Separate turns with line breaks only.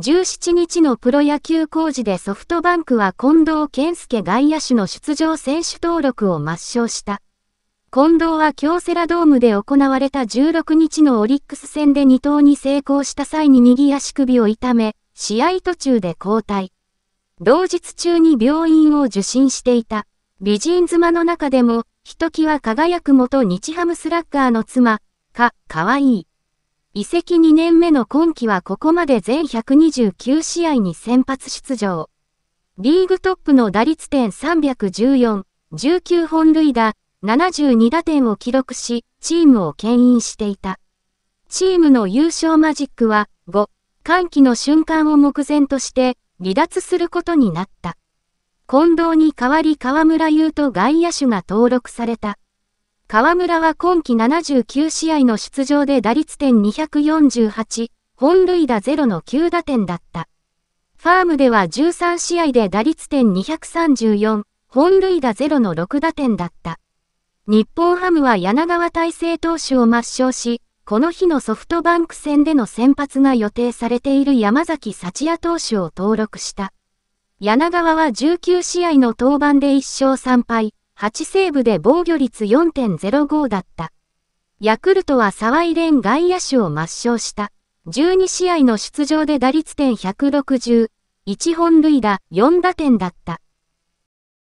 17日のプロ野球工事でソフトバンクは近藤健介外野手の出場選手登録を抹消した。近藤は京セラドームで行われた16日のオリックス戦で2刀に成功した際に右足首を痛め、試合途中で交代。同日中に病院を受診していた。美人妻の中でも、ひときわ輝く元日ハムスラッガーの妻、か、かわいい。移籍2年目の今季はここまで全129試合に先発出場。リーグトップの打率点314、19本塁打、72打点を記録し、チームを牽引していた。チームの優勝マジックは5、歓喜の瞬間を目前として離脱することになった。近藤に代わり河村優と外野手が登録された。河村は今季79試合の出場で打率点248、本塁打0の9打点だった。ファームでは13試合で打率点234、本塁打0の6打点だった。日本ハムは柳川大成投手を抹消し、この日のソフトバンク戦での先発が予定されている山崎幸也投手を登録した。柳川は19試合の登板で1勝3敗、8セーブで防御率4.05だった。ヤクルトは沢井連外野手を抹消した。12試合の出場で打率点160、1本塁打4打点だった。